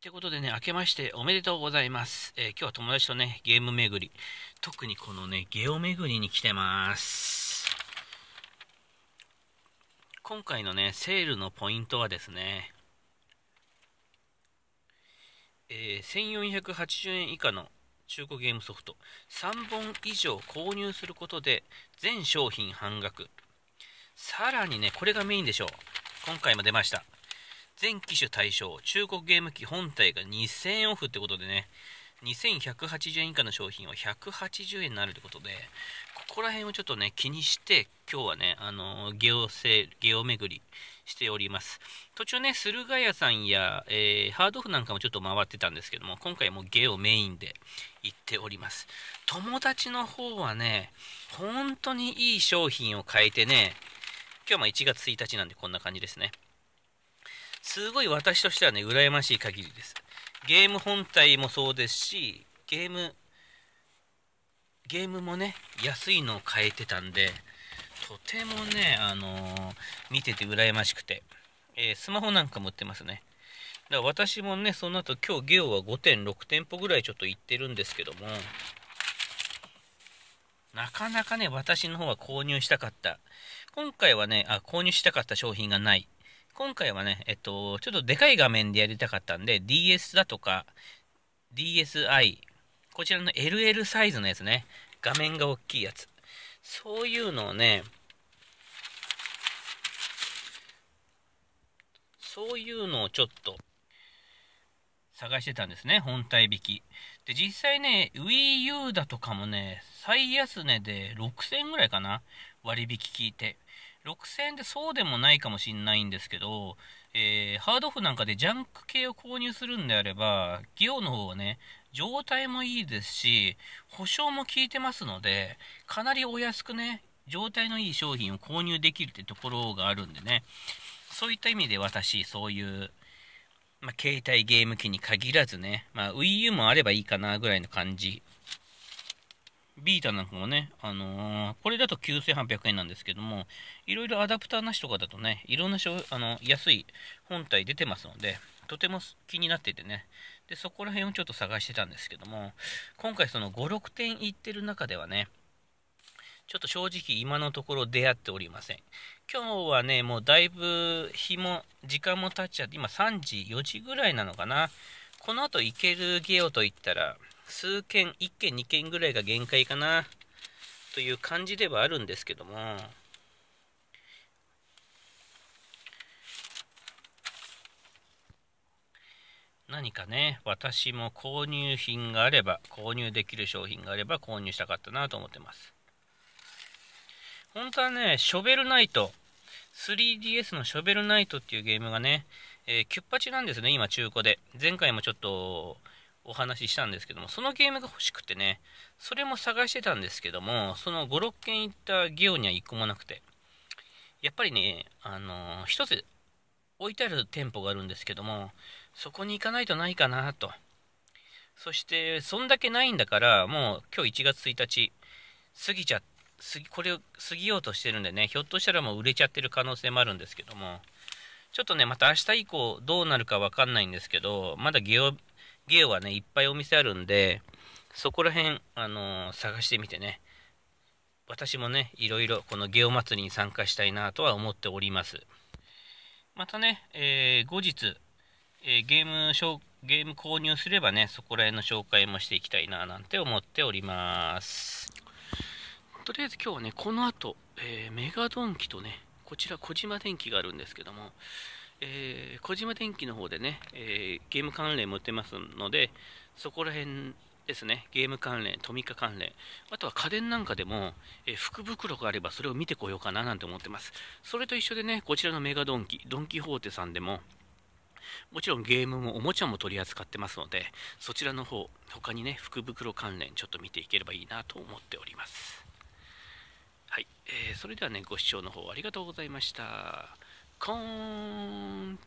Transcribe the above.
ってことでね、明けましておめでとうございます。えー、今日は友達とね、ゲーム巡り、特にこのね、ゲオ巡りに来てます。今回のね、セールのポイントはですね、えー、1480円以下の中古ゲームソフト3本以上購入することで全商品半額さらにねこれがメインでしょう今回も出ました全機種対象、中国ゲーム機本体が2000円オフってことでね、2180円以下の商品は180円になるってことで、ここら辺をちょっとね、気にして、今日はね、あのー、ゲオセゲオ巡りしております。途中ね、駿河屋さんや、えー、ハードオフなんかもちょっと回ってたんですけども、今回もゲオメインで行っております。友達の方はね、本当にいい商品を変えてね、今日も1月1日なんでこんな感じですね。すごい私としてはね、羨ましい限りです。ゲーム本体もそうですし、ゲーム、ゲームもね、安いのを変えてたんで、とてもね、あのー、見てて羨ましくて、えー、スマホなんかも売ってますね。だから私もね、その後今日ゲオは5店、6店舗ぐらいちょっと行ってるんですけども、なかなかね、私の方は購入したかった。今回はね、あ、購入したかった商品がない今回はね、えっと、ちょっとでかい画面でやりたかったんで、DS だとか、DSi、こちらの LL サイズのやつね、画面が大きいやつ。そういうのをね、そういうのをちょっと探してたんですね、本体引き。で、実際ね、Wii U だとかもね、最安値で6000ぐらいかな、割引聞いて。6000円でそうでもないかもしんないんですけど、えー、ハードオフなんかでジャンク系を購入するんであれば、ギオの方はね、状態もいいですし、保証も効いてますので、かなりお安くね、状態のいい商品を購入できるってところがあるんでね、そういった意味で私、そういう、まあ、携帯ゲーム機に限らずね、まあ、Wii U もあればいいかなぐらいの感じビータなんかもね、あのー、これだと9800円なんですけども、いろいろアダプターなしとかだとね、いろんなあの安い本体出てますので、とても気になっててね、でそこら辺をちょっと探してたんですけども、今回その5、6点いってる中ではね、ちょっと正直今のところ出会っておりません。今日はね、もうだいぶ日も、時間も経っちゃって、今3時、4時ぐらいなのかな。この後行けるゲオといったら、数件、1件、2件ぐらいが限界かな、という感じではあるんですけども、何かね、私も購入品があれば、購入できる商品があれば購入したかったなと思ってます。本当はね、ショベルナイト、3DS のショベルナイトっていうゲームがね、えー、キュッパチなんですね、今中古で。前回もちょっとお話ししたんですけども、そのゲームが欲しくてね、それも探してたんですけども、その5、6件行ったゲオには1個もなくて、やっぱりね、あのー、1つ置いてある店舗があるんですけども、そこに行かないとないかなと。そして、そんだけないんだから、もう今日1月1日、過ぎちゃ、過ぎ、これを過ぎようとしてるんでね、ひょっとしたらもう売れちゃってる可能性もあるんですけども、ちょっとね、また明日以降どうなるかわかんないんですけど、まだゲオゲオはね、いっぱいお店あるんで、そこら辺、あのー、探してみてね、私もね、いろいろこのゲオ祭りに参加したいなとは思っております。またね、えー、後日、えー、ゲームショゲーム購入すればね、そこら辺の紹介もしていきたいななんて思っております。とりあえず今日はね、この後、えー、メガドンキとね、こちら小島電機があるんですけども、えー、小島電機の方でね、えー、ゲーム関連も売ってますので、そこら辺ですね、ゲーム関連、トミカ関連、あとは家電なんかでも、えー、福袋があればそれを見てこようかななんて思ってます。それと一緒でね、こちらのメガドンキ、ドン・キホーテさんでも、もちろんゲームもおもちゃも取り扱ってますので、そちらの方、他にね、福袋関連ちょっと見ていければいいなと思っております。はい、えー、それではね、ご視聴の方ありがとうございました。continue.